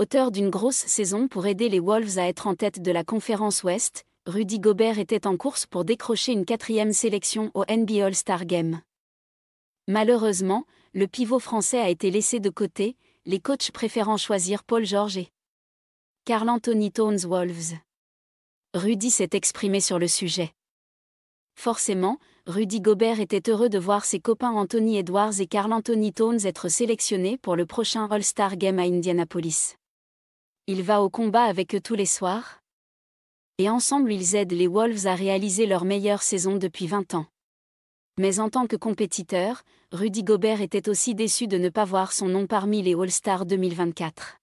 auteur d'une grosse saison pour aider les Wolves à être en tête de la conférence Ouest, Rudy Gobert était en course pour décrocher une quatrième sélection au NBA All-Star Game. Malheureusement, le pivot français a été laissé de côté, les coachs préférant choisir Paul George et Carl Anthony Towns Wolves. Rudy s'est exprimé sur le sujet. Forcément, Rudy Gobert était heureux de voir ses copains Anthony Edwards et Carl Anthony Towns être sélectionnés pour le prochain All-Star Game à Indianapolis il va au combat avec eux tous les soirs. Et ensemble ils aident les Wolves à réaliser leur meilleure saison depuis 20 ans. Mais en tant que compétiteur, Rudy Gobert était aussi déçu de ne pas voir son nom parmi les All-Stars 2024.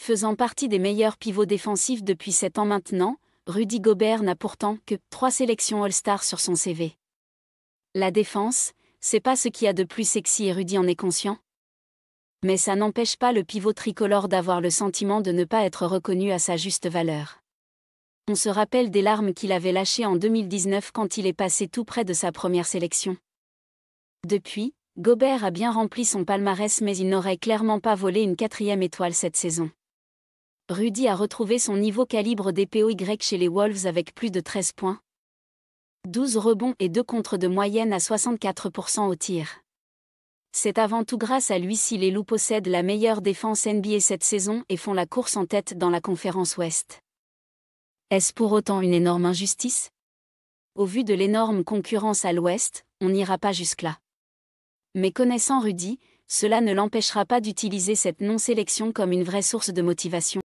Faisant partie des meilleurs pivots défensifs depuis 7 ans maintenant, Rudy Gobert n'a pourtant que 3 sélections All-Star sur son CV. La défense, c'est pas ce qu'il y a de plus sexy et Rudy en est conscient mais ça n'empêche pas le pivot tricolore d'avoir le sentiment de ne pas être reconnu à sa juste valeur. On se rappelle des larmes qu'il avait lâchées en 2019 quand il est passé tout près de sa première sélection. Depuis, Gobert a bien rempli son palmarès mais il n'aurait clairement pas volé une quatrième étoile cette saison. Rudy a retrouvé son niveau calibre DPOY chez les Wolves avec plus de 13 points, 12 rebonds et 2 contre de moyenne à 64% au tir. C'est avant tout grâce à lui si les Loups possèdent la meilleure défense NBA cette saison et font la course en tête dans la conférence Ouest. Est-ce pour autant une énorme injustice Au vu de l'énorme concurrence à l'Ouest, on n'ira pas jusque-là. Mais connaissant Rudy, cela ne l'empêchera pas d'utiliser cette non-sélection comme une vraie source de motivation.